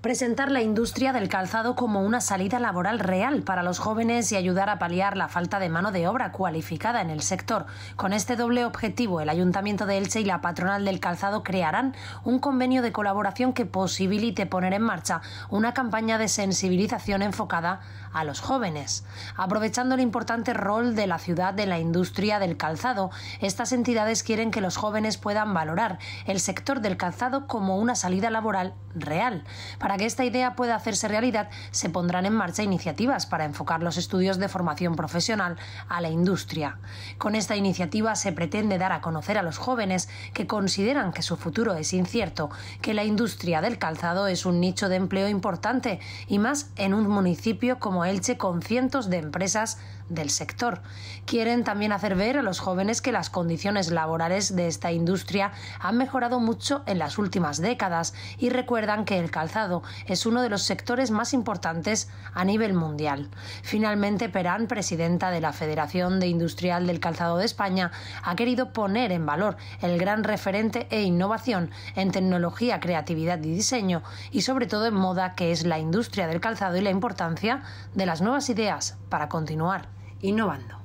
presentar la industria del calzado como una salida laboral real para los jóvenes y ayudar a paliar la falta de mano de obra cualificada en el sector. Con este doble objetivo, el Ayuntamiento de Elche y la Patronal del Calzado crearán un convenio de colaboración que posibilite poner en marcha una campaña de sensibilización enfocada a los jóvenes. Aprovechando el importante rol de la ciudad de la industria del calzado, estas entidades quieren que los jóvenes puedan valorar el sector del calzado como una salida laboral real. Para que esta idea pueda hacerse realidad, se pondrán en marcha iniciativas para enfocar los estudios de formación profesional a la industria. Con esta iniciativa se pretende dar a conocer a los jóvenes que consideran que su futuro es incierto, que la industria del calzado es un nicho de empleo importante y más en un municipio como Elche con cientos de empresas del sector. Quieren también hacer ver a los jóvenes que las condiciones laborales de esta industria han mejorado mucho en las últimas décadas y recuerdan que el calzado es uno de los sectores más importantes a nivel mundial. Finalmente, Perán, presidenta de la Federación de Industrial del Calzado de España, ha querido poner en valor el gran referente e innovación en tecnología, creatividad y diseño, y sobre todo en moda, que es la industria del calzado y la importancia de las nuevas ideas para continuar innovando.